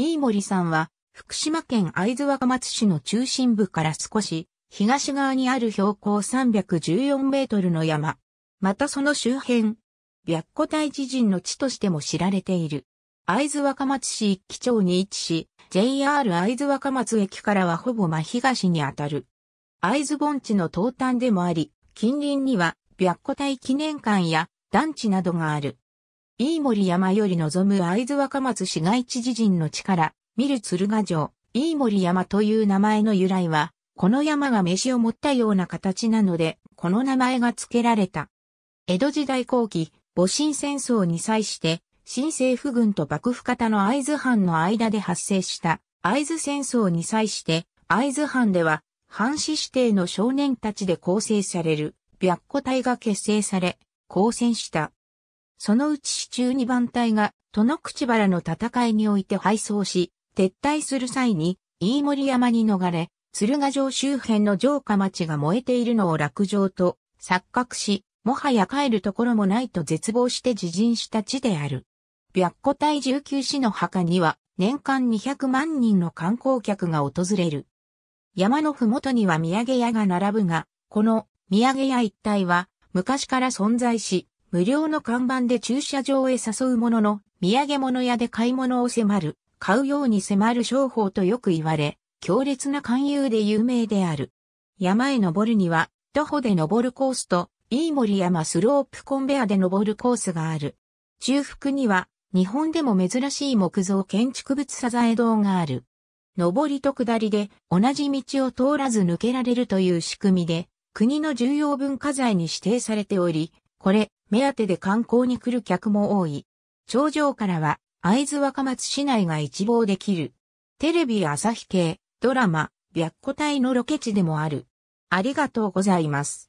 飯森さんは、福島県会津若松市の中心部から少し、東側にある標高314メートルの山。またその周辺、白虎大地人の地としても知られている。会津若松市一基町に位置し、JR 会津若松駅からはほぼ真東にあたる。会津盆地の東端でもあり、近隣には白虎隊記念館や団地などがある。飯森山より望む会津若松市街地自陣の地から、見る鶴ヶ城、飯森山という名前の由来は、この山が飯を持ったような形なので、この名前が付けられた。江戸時代後期、戊辰戦争に際して、新政府軍と幕府方の会津藩の間で発生した会津戦争に際して、会津藩では、藩士指定の少年たちで構成される白虎隊が結成され、交戦した。そのうち市中2番隊が、の口原の戦いにおいて敗走し、撤退する際に、飯森山に逃れ、鶴ヶ城周辺の城下町が燃えているのを落城と錯覚し、もはや帰るところもないと絶望して自陣した地である。白虎隊十九市の墓には年間200万人の観光客が訪れる。山のふもとには土産屋が並ぶが、この土産屋一帯は昔から存在し、無料の看板で駐車場へ誘うものの、土産物屋で買い物を迫る、買うように迫る商法とよく言われ、強烈な勧誘で有名である。山へ登るには、徒歩で登るコースと、飯森山スロープコンベアで登るコースがある。中腹には、日本でも珍しい木造建築物サザエ堂がある。上りと下りで同じ道を通らず抜けられるという仕組みで、国の重要文化財に指定されており、これ、目当てで観光に来る客も多い。頂上からは会津若松市内が一望できる。テレビ朝日系、ドラマ、白虎隊のロケ地でもある。ありがとうございます。